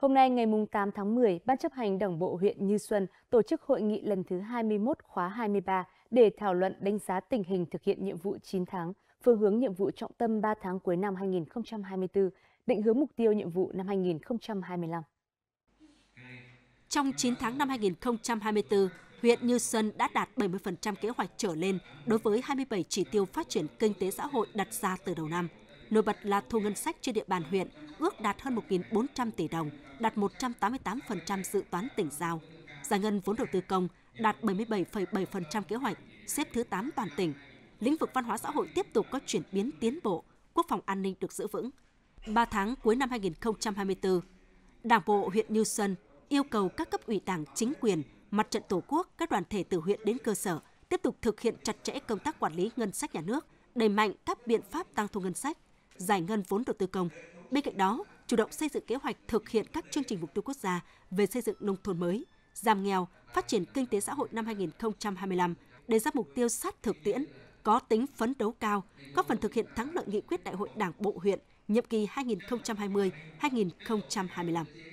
Hôm nay ngày 8 tháng 10, Ban chấp hành Đảng bộ huyện Như Xuân tổ chức hội nghị lần thứ 21 khóa 23 để thảo luận đánh giá tình hình thực hiện nhiệm vụ 9 tháng, phương hướng nhiệm vụ trọng tâm 3 tháng cuối năm 2024, định hướng mục tiêu nhiệm vụ năm 2025. Trong 9 tháng năm 2024, huyện Như Xuân đã đạt 70% kế hoạch trở lên đối với 27 chỉ tiêu phát triển kinh tế xã hội đặt ra từ đầu năm – nổi bật là thu ngân sách trên địa bàn huyện ước đạt hơn 1.400 tỷ đồng, đạt 188% dự toán tỉnh giao. Giải ngân vốn đầu tư công đạt 77,7% kế hoạch, xếp thứ 8 toàn tỉnh. Lĩnh vực văn hóa xã hội tiếp tục có chuyển biến tiến bộ, quốc phòng an ninh được giữ vững. 3 tháng cuối năm 2024, Đảng bộ huyện Như Xuân yêu cầu các cấp ủy đảng, chính quyền, mặt trận tổ quốc, các đoàn thể từ huyện đến cơ sở tiếp tục thực hiện chặt chẽ công tác quản lý ngân sách nhà nước, đẩy mạnh các biện pháp tăng thu ngân sách, giải ngân vốn đầu tư công. Bên cạnh đó, chủ động xây dựng kế hoạch thực hiện các chương trình mục tiêu quốc gia về xây dựng nông thôn mới, giảm nghèo, phát triển kinh tế xã hội năm 2025, đề ra mục tiêu sát thực tiễn, có tính phấn đấu cao, góp phần thực hiện thắng lợi nghị quyết Đại hội Đảng bộ huyện nhiệm kỳ 2020-2025.